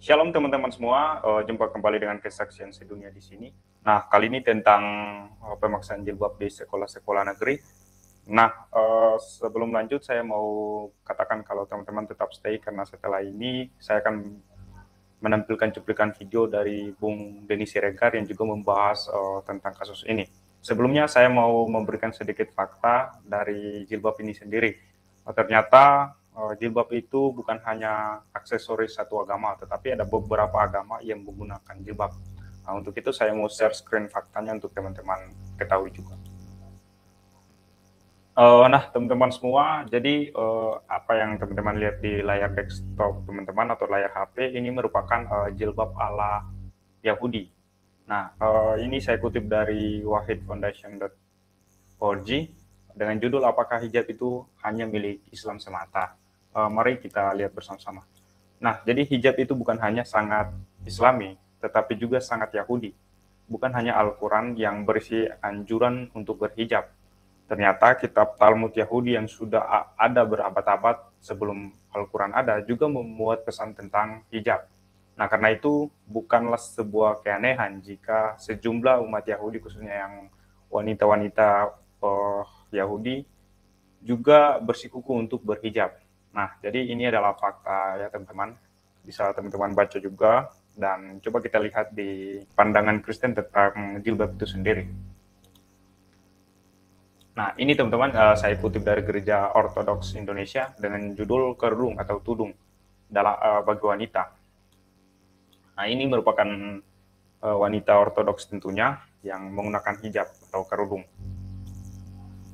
Shalom teman-teman semua, uh, jumpa kembali dengan kesaksian sedunia di sini. Nah, kali ini tentang uh, pemaksaan jilbab di sekolah-sekolah negeri. Nah, uh, sebelum lanjut saya mau katakan kalau teman-teman tetap stay karena setelah ini saya akan menampilkan cuplikan video dari Bung Deni Siregar yang juga membahas uh, tentang kasus ini. Sebelumnya saya mau memberikan sedikit fakta dari jilbab ini sendiri. ternyata Eh, jilbab itu bukan hanya aksesoris satu agama, tetapi ada beberapa agama yang menggunakan jilbab. Nah, untuk itu saya mau share screen faktanya untuk teman-teman ketahui juga. Uh, nah, teman-teman semua, jadi uh, apa yang teman-teman lihat di layar desktop teman-teman atau layar HP ini merupakan uh, jilbab ala Yahudi. Nah, uh, ini saya kutip dari wahidfoundation.org dengan judul Apakah Hijab Itu Hanya Milik Islam Semata uh, mari kita lihat bersama-sama. Nah, jadi hijab itu bukan hanya sangat Islami, tetapi juga sangat Yahudi. Bukan hanya Al-Quran yang berisi anjuran untuk berhijab. Ternyata kitab Talmud Yahudi yang sudah ada berabad-abad sebelum Al-Quran ada juga memuat pesan tentang hijab. Nah, karena itu bukanlah sebuah keanehan jika sejumlah umat Yahudi khususnya yang wanita-wanita uh, Yahudi juga bersikuku untuk berhijab. Nah, jadi ini adalah fakta ya teman-teman. Bisa teman-teman baca juga dan coba kita lihat di pandangan Kristen tentang jilbab itu sendiri. Nah, ini teman-teman uh, saya kutip dari Gereja Ortodoks Indonesia dengan judul kerudung atau Tudung dalam uh, bagi wanita. Nah, ini merupakan uh, wanita Ortodoks tentunya yang menggunakan hijab atau kerudung.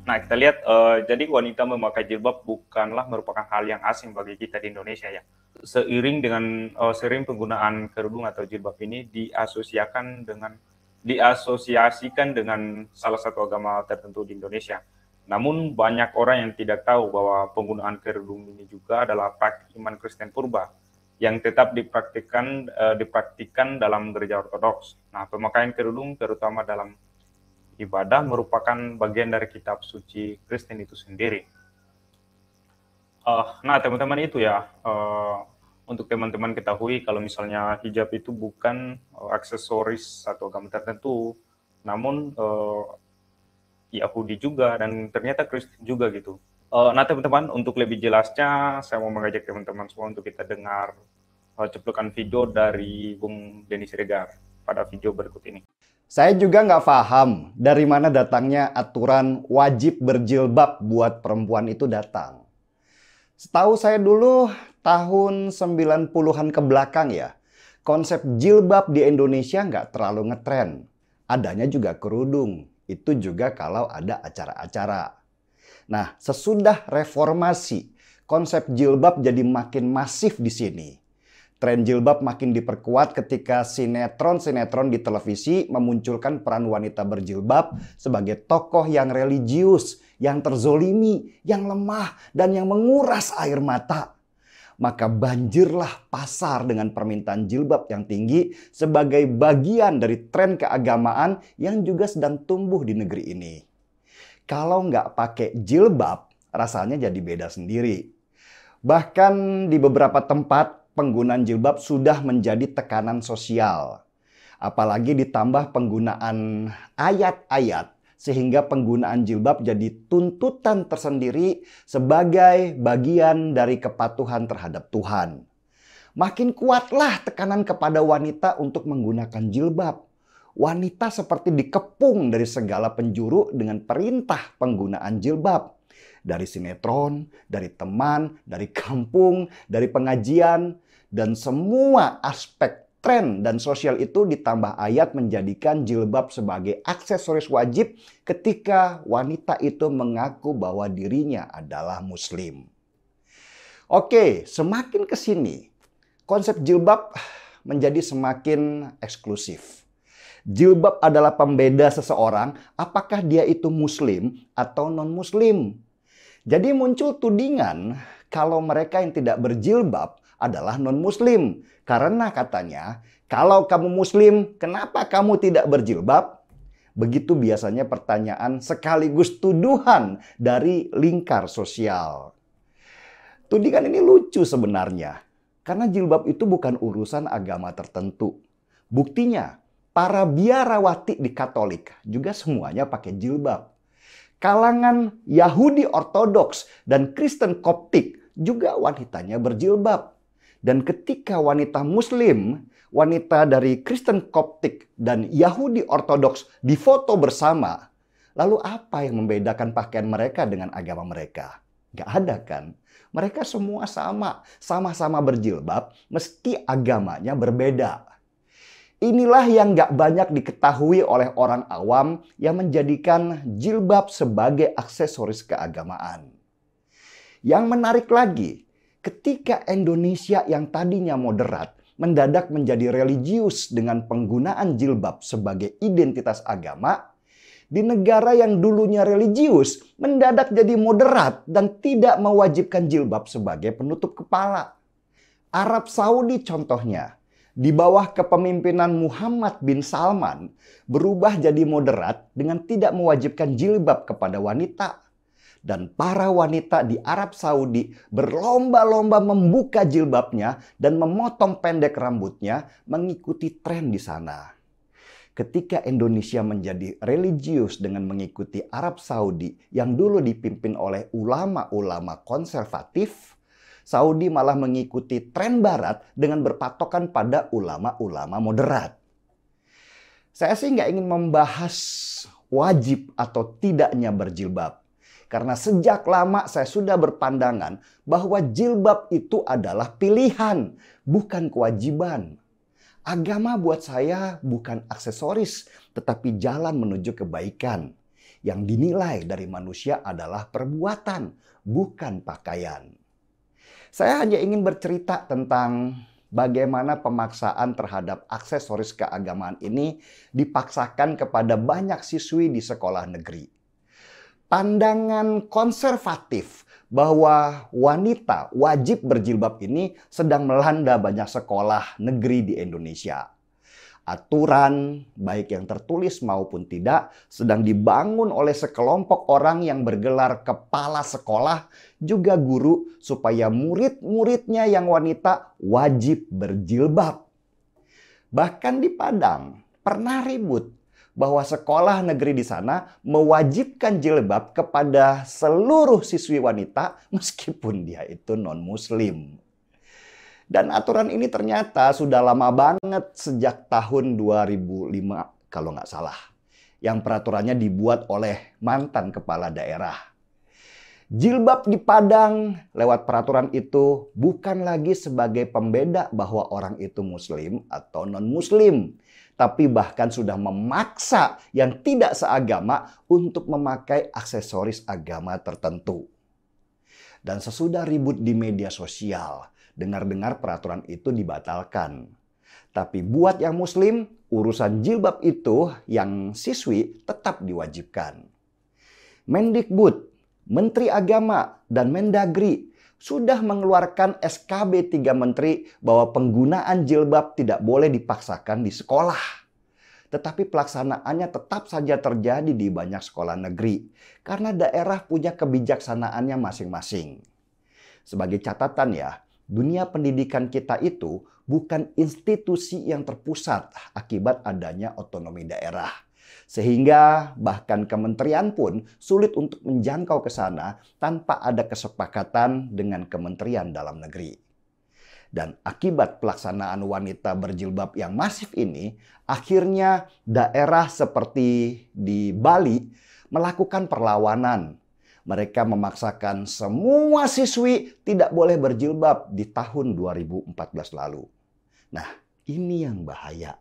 Nah, kita lihat, uh, jadi wanita memakai jilbab bukanlah merupakan hal yang asing bagi kita di Indonesia ya. Seiring dengan uh, eh, sering penggunaan kerudung atau jilbab ini diasosiasikan dengan diasosiasikan dengan salah satu agama tertentu di Indonesia. Namun banyak orang yang tidak tahu bahwa penggunaan kerudung ini juga adalah praktik iman Kristen purba yang tetap dipraktikkan uh, eh, dipraktikkan dalam gereja Ortodoks. Nah, pemakaian kerudung terutama dalam ibadah merupakan bagian dari kitab suci Kristen itu sendiri. Uh, nah, teman-teman itu ya, uh, untuk teman-teman ketahui kalau misalnya hijab itu bukan uh, aksesoris atau agama tertentu, namun uh, Yahudi juga dan ternyata Kristen juga gitu. Uh, nah, teman-teman, untuk lebih jelasnya, saya mau mengajak teman-teman semua untuk kita dengar uh, video dari Bung Denis Regar pada video berikut ini. Saya juga nggak paham dari mana datangnya aturan wajib berjilbab buat perempuan itu datang. Setahu saya dulu tahun 90-an ke belakang ya, konsep jilbab di Indonesia nggak terlalu ngetren. Adanya juga kerudung, itu juga kalau ada acara-acara. Nah, sesudah reformasi, konsep jilbab jadi makin masif di sini. Tren jilbab makin diperkuat ketika sinetron-sinetron di televisi memunculkan peran wanita berjilbab sebagai tokoh yang religius, yang terzolimi, yang lemah, dan yang menguras air mata. Maka banjirlah pasar dengan permintaan jilbab yang tinggi sebagai bagian dari tren keagamaan yang juga sedang tumbuh di negeri ini. Kalau nggak pakai jilbab, rasanya jadi beda sendiri. Bahkan di beberapa tempat, penggunaan jilbab sudah menjadi tekanan sosial. Apalagi ditambah penggunaan ayat-ayat sehingga penggunaan jilbab jadi tuntutan tersendiri sebagai bagian dari kepatuhan terhadap Tuhan. Makin kuatlah tekanan kepada wanita untuk menggunakan jilbab. Wanita seperti dikepung dari segala penjuru dengan perintah penggunaan jilbab. Dari sinetron, dari teman, dari kampung, dari pengajian, dan semua aspek tren dan sosial itu ditambah ayat menjadikan jilbab sebagai aksesoris wajib ketika wanita itu mengaku bahwa dirinya adalah muslim. Oke, semakin ke sini konsep jilbab menjadi semakin eksklusif. Jilbab adalah pembeda seseorang apakah dia itu muslim atau non-muslim. Jadi muncul tudingan kalau mereka yang tidak berjilbab adalah non-muslim. Karena katanya, kalau kamu muslim, kenapa kamu tidak berjilbab? Begitu biasanya pertanyaan sekaligus tuduhan dari lingkar sosial. Tudingan ini lucu sebenarnya. Karena jilbab itu bukan urusan agama tertentu. Buktinya, para biarawati di Katolik juga semuanya pakai jilbab kalangan Yahudi Ortodoks dan Kristen Koptik juga wanitanya berjilbab. Dan ketika wanita muslim, wanita dari Kristen Koptik dan Yahudi Ortodoks difoto bersama, lalu apa yang membedakan pakaian mereka dengan agama mereka? Gak ada kan? Mereka semua sama, sama-sama berjilbab meski agamanya berbeda. Inilah yang gak banyak diketahui oleh orang awam yang menjadikan jilbab sebagai aksesoris keagamaan. Yang menarik lagi, ketika Indonesia yang tadinya moderat mendadak menjadi religius dengan penggunaan jilbab sebagai identitas agama, di negara yang dulunya religius mendadak jadi moderat dan tidak mewajibkan jilbab sebagai penutup kepala. Arab Saudi contohnya, di bawah kepemimpinan Muhammad bin Salman berubah jadi moderat dengan tidak mewajibkan jilbab kepada wanita dan para wanita di Arab Saudi berlomba-lomba membuka jilbabnya dan memotong pendek rambutnya mengikuti tren di sana. Ketika Indonesia menjadi religius dengan mengikuti Arab Saudi yang dulu dipimpin oleh ulama-ulama konservatif, Saudi malah mengikuti tren barat dengan berpatokan pada ulama-ulama moderat. Saya sih nggak ingin membahas wajib atau tidaknya berjilbab. Karena sejak lama saya sudah berpandangan bahwa jilbab itu adalah pilihan, bukan kewajiban. Agama buat saya bukan aksesoris, tetapi jalan menuju kebaikan. Yang dinilai dari manusia adalah perbuatan, bukan pakaian. Saya hanya ingin bercerita tentang bagaimana pemaksaan terhadap aksesoris keagamaan ini dipaksakan kepada banyak siswi di sekolah negeri pandangan konservatif bahwa wanita wajib berjilbab ini sedang melanda banyak sekolah negeri di Indonesia. Aturan, baik yang tertulis maupun tidak, sedang dibangun oleh sekelompok orang yang bergelar kepala sekolah, juga guru, supaya murid-muridnya yang wanita wajib berjilbab. Bahkan di Padang, pernah ribut bahwa sekolah negeri di sana mewajibkan jilbab kepada seluruh siswi wanita meskipun dia itu non-muslim. Dan aturan ini ternyata sudah lama banget sejak tahun 2005 kalau nggak salah. Yang peraturannya dibuat oleh mantan kepala daerah. Jilbab di Padang lewat peraturan itu bukan lagi sebagai pembeda bahwa orang itu muslim atau non-muslim tapi bahkan sudah memaksa yang tidak seagama untuk memakai aksesoris agama tertentu. Dan sesudah ribut di media sosial, dengar-dengar peraturan itu dibatalkan. Tapi buat yang muslim, urusan jilbab itu yang siswi tetap diwajibkan. Mendikbud, Menteri Agama, dan Mendagri sudah mengeluarkan SKB 3 Menteri bahwa penggunaan jilbab tidak boleh dipaksakan di sekolah tetapi pelaksanaannya tetap saja terjadi di banyak sekolah negeri karena daerah punya kebijaksanaannya masing-masing. Sebagai catatan ya, dunia pendidikan kita itu bukan institusi yang terpusat akibat adanya otonomi daerah. Sehingga bahkan kementerian pun sulit untuk menjangkau ke sana tanpa ada kesepakatan dengan kementerian dalam negeri. Dan akibat pelaksanaan wanita berjilbab yang masif ini, akhirnya daerah seperti di Bali melakukan perlawanan mereka memaksakan semua siswi tidak boleh berjilbab di tahun 2014 lalu. Nah, ini yang bahaya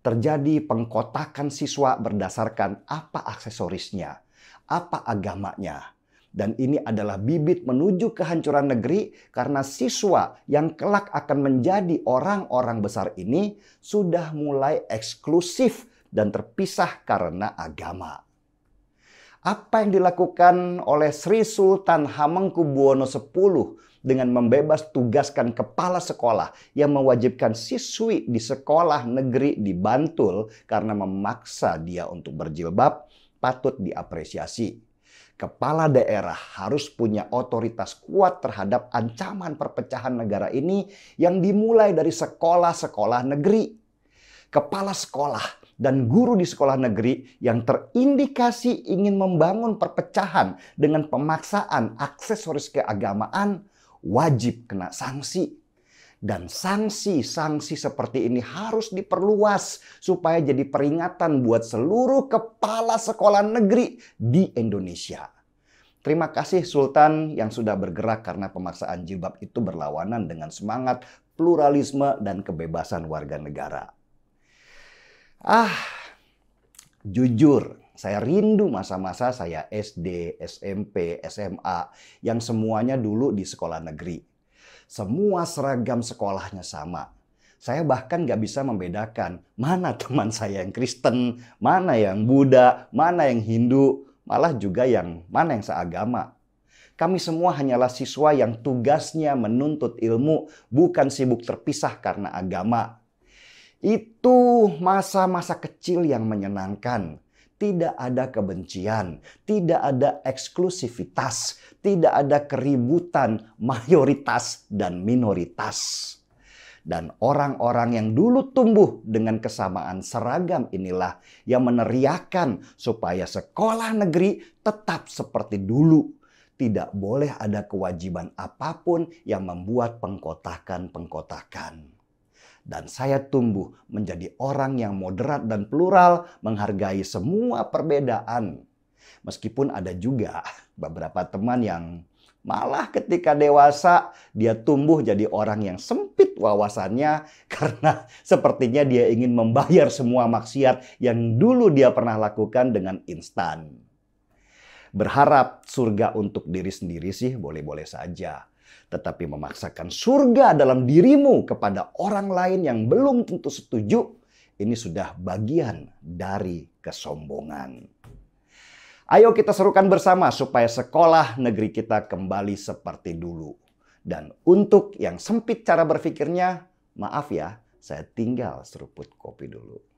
terjadi pengkotakan siswa berdasarkan apa aksesorisnya, apa agamanya. Dan ini adalah bibit menuju kehancuran negeri karena siswa yang kelak akan menjadi orang-orang besar ini sudah mulai eksklusif dan terpisah karena agama apa yang dilakukan oleh Sri Sultan Hamengkubuwono X dengan membebas tugaskan kepala sekolah yang mewajibkan siswi di sekolah negeri di Bantul karena memaksa dia untuk berjilbab patut diapresiasi. Kepala daerah harus punya otoritas kuat terhadap ancaman perpecahan negara ini yang dimulai dari sekolah-sekolah negeri. Kepala sekolah dan guru di sekolah negeri yang terindikasi ingin membangun perpecahan dengan pemaksaan aksesoris keagamaan wajib kena sanksi. Dan sanksi-sanksi seperti ini harus diperluas supaya jadi peringatan buat seluruh kepala sekolah negeri di Indonesia. Terima kasih Sultan yang sudah bergerak karena pemaksaan jilbab itu berlawanan dengan semangat pluralisme dan kebebasan warga negara. Ah, jujur, saya rindu masa-masa saya SD, SMP, SMA yang semuanya dulu di sekolah negeri. Semua seragam sekolahnya sama. Saya bahkan nggak bisa membedakan mana teman saya yang Kristen, mana yang Buddha, mana yang Hindu, malah juga yang mana yang seagama. Kami semua hanyalah siswa yang tugasnya menuntut ilmu, bukan sibuk terpisah karena agama, itu masa-masa kecil yang menyenangkan. Tidak ada kebencian, tidak ada eksklusivitas, tidak ada keributan mayoritas dan minoritas. Dan orang-orang yang dulu tumbuh dengan kesamaan seragam inilah yang meneriakan supaya sekolah negeri tetap seperti dulu. Tidak boleh ada kewajiban apapun yang membuat pengkotakan-pengkotakan dan saya tumbuh menjadi orang yang moderat dan plural, menghargai semua perbedaan. Meskipun ada juga beberapa teman yang malah ketika dewasa dia tumbuh jadi orang yang sempit wawasannya karena sepertinya dia ingin membayar semua maksiat yang dulu dia pernah lakukan dengan instan berharap surga untuk diri sendiri sih boleh-boleh saja tetapi memaksakan surga dalam dirimu kepada orang lain yang belum tentu setuju, ini sudah bagian dari kesombongan. Ayo kita serukan bersama supaya sekolah negeri kita kembali seperti dulu. Dan untuk yang sempit cara berpikirnya, maaf ya, saya tinggal seruput kopi dulu.